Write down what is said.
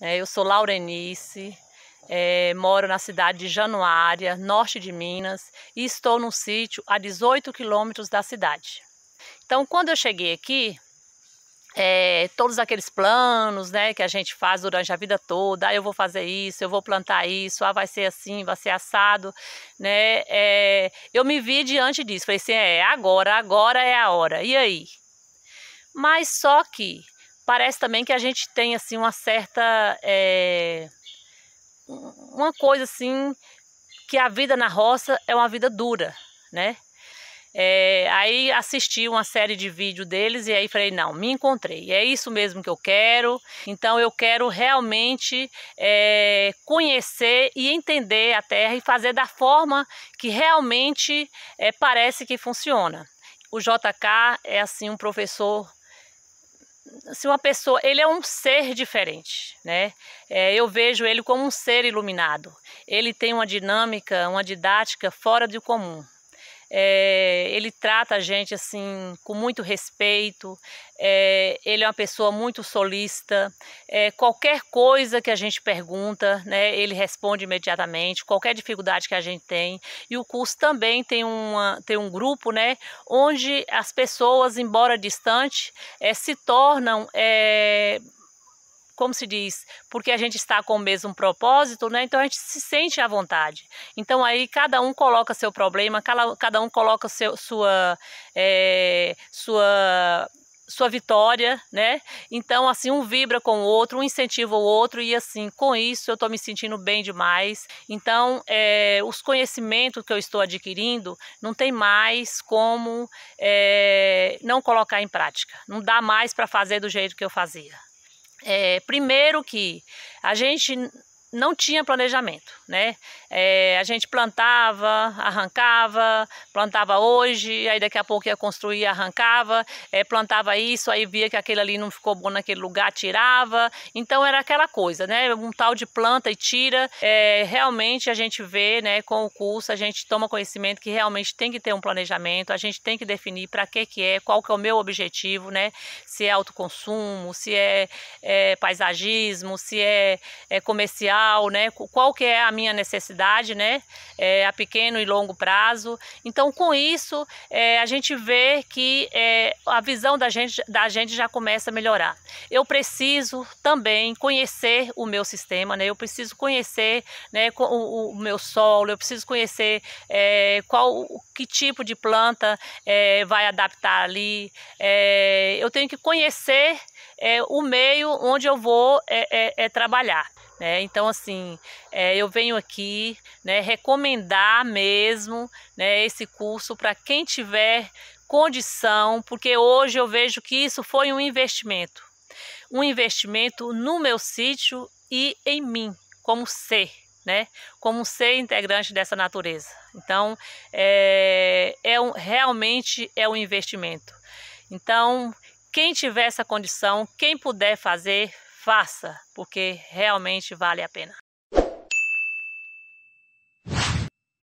Né, eu sou Laurenice, é, moro na cidade de Januária, norte de Minas, e estou num sítio a 18 quilômetros da cidade. Então, quando eu cheguei aqui, é, todos aqueles planos né, que a gente faz durante a vida toda, ah, eu vou fazer isso, eu vou plantar isso, ah, vai ser assim, vai ser assado, né? É, eu me vi diante disso, falei assim, é agora, agora é a hora, e aí? Mas só que parece também que a gente tem assim uma certa é, uma coisa assim que a vida na roça é uma vida dura, né? É, aí assisti uma série de vídeo deles e aí falei, não, me encontrei. É isso mesmo que eu quero. Então eu quero realmente é, conhecer e entender a terra e fazer da forma que realmente é, parece que funciona. O JK é assim um professor se uma pessoa, ele é um ser diferente, né? É, eu vejo ele como um ser iluminado. Ele tem uma dinâmica, uma didática fora do comum, é, ele trata a gente assim com muito respeito. É, ele é uma pessoa muito solista. É, qualquer coisa que a gente pergunta, né, ele responde imediatamente. Qualquer dificuldade que a gente tem. E o curso também tem, uma, tem um grupo, né, onde as pessoas, embora distante, se tornam como se diz, porque a gente está com o mesmo propósito, né? Então a gente se sente à vontade. Então aí cada um coloca seu problema, cada um coloca seu, sua, é, sua sua vitória, né? Então, assim, um vibra com o outro, um incentiva o outro, e assim, com isso eu estou me sentindo bem demais. Então, é, os conhecimentos que eu estou adquirindo não tem mais como é, não colocar em prática. Não dá mais para fazer do jeito que eu fazia. É, primeiro que a gente não tinha planejamento, né? É, a gente plantava, arrancava, plantava hoje, aí daqui a pouco ia construir, arrancava, é, plantava isso, aí via que aquele ali não ficou bom naquele lugar, tirava. Então era aquela coisa, né? Um tal de planta e tira. É, realmente a gente vê, né? Com o curso a gente toma conhecimento que realmente tem que ter um planejamento, a gente tem que definir para que que é, qual que é o meu objetivo, né? Se é autoconsumo, se é, é paisagismo, se é, é comercial social, né? Qual que é a minha necessidade, né? É, a pequeno e longo prazo. Então, com isso, é, a gente vê que é, a visão da gente, da gente já começa a melhorar. Eu preciso também conhecer o meu sistema, né? Eu preciso conhecer né, o, o meu solo, eu preciso conhecer é, qual, que tipo de planta é, vai adaptar ali. É, eu tenho que conhecer o meio onde eu vou trabalhar. Né? Então, assim, é, eu venho aqui né, recomendar mesmo né, esse curso para quem tiver condição, porque hoje eu vejo que isso foi um investimento. Um investimento no meu sítio e em mim, como ser, né? Como ser integrante dessa natureza. Então, é, é um, realmente é um investimento. Então, quem tiver essa condição, quem puder fazer, faça, porque realmente vale a pena.